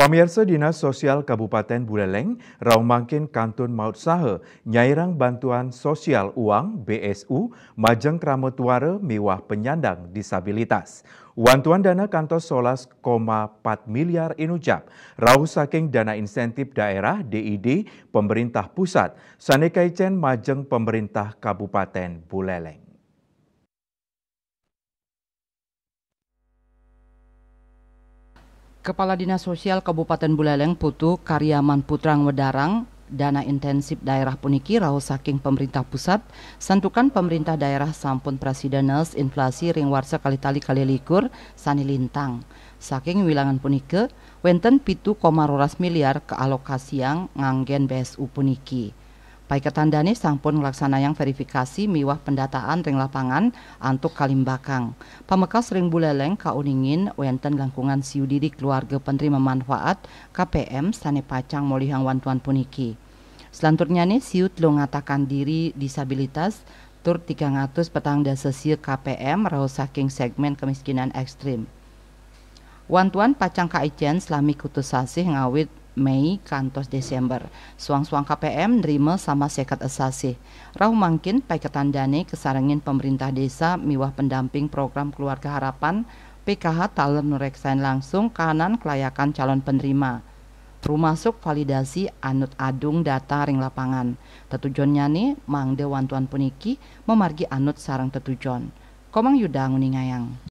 Pemirsa Dinas Sosial Kabupaten Buleleng, Raumangkin Kantun Maut Sahe, nyairang bantuan sosial uang BSU, majeng krametuara mewah penyandang disabilitas. Wantuan dana kantor solas, 4 miliar inujab, rauh saking dana insentif daerah DID pemerintah pusat, sanekaicen majeng pemerintah Kabupaten Buleleng. Kepala Dinas Sosial Kabupaten Buleleng Putu Karyaman Putrang Wedarang dana intensif daerah puniki Rau saking pemerintah pusat santukan pemerintah daerah sampun presidenels inflasi Ring ringwarsa kali tali kali likur sani lintang saking wilangan punike wenten pitu komaroras miliar ke alokasi yang nganggen BSU puniki sang pun yang verifikasi miwah pendataan ring lapangan antuk Kalimbakang. Pamekas ring Buleleng kauningin wenten langkungan siudiri keluarga penerima manfaat KPM Sane Pacang Molihang Wantuan puniki. Selanturnya nih siut lo ngatakan diri disabilitas tur 300 petang dasesil KPM rau saking segmen kemiskinan ekstrim. Wantuan pacang kaijen selami kutusasih ngawit Mei kantos Desember. Suang-suang KPM nerima sama sekat esasi. Rauh mangkin pai dani kesarangin pemerintah desa miwah pendamping program keluarga harapan PKH talem nureksain langsung kanan kelayakan calon penerima. Termasuk validasi anut adung data ring lapangan. Tetujon nyani, mangde wantuan puniki memargi anut sarang tetujon. Komang Yuda Nguningayang.